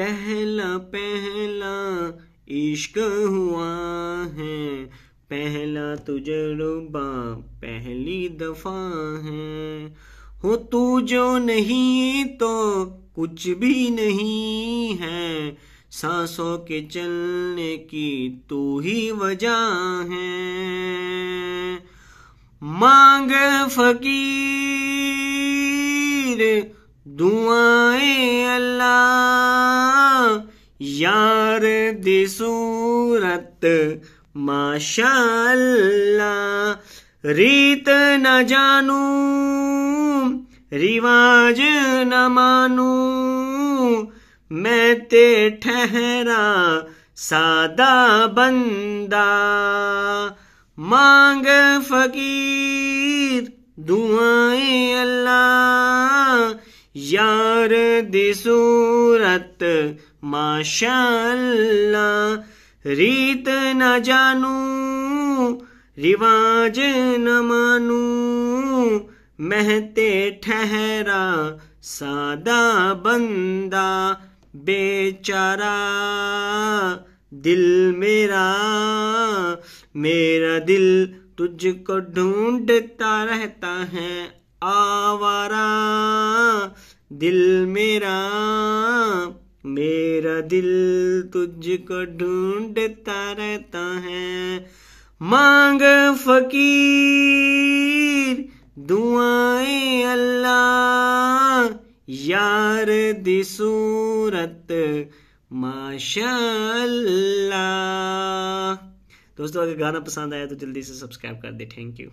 पहला पहला इश्क हुआ है पहला तुजर्बा पहली दफा है हो तू जो नहीं तो कुछ भी नहीं है सांसों के चलने की तू ही वजह है मांग फकीर दुआएं अल्लाह यार दिसूरत सूरत माशाल्ला रीत न जानू रिवाज न मानू मैं ते ठहरा सादा बंदा मांग फकीर दुआएं अल्लाह या कर दिसूरत सूरत रीत न जानू रिवाज न मानू महते ठहरा सादा बंदा बेचारा दिल मेरा मेरा दिल तुझको ढूंढता रहता है आवारा दिल मेरा मेरा दिल तुझको ढूंढता रहता है मांग फकीर दुआएं अल्लाह यार दी सूरत माशाल्लाह दोस्तों अगर गाना पसंद आया तो जल्दी से सब्सक्राइब कर दे थैंक यू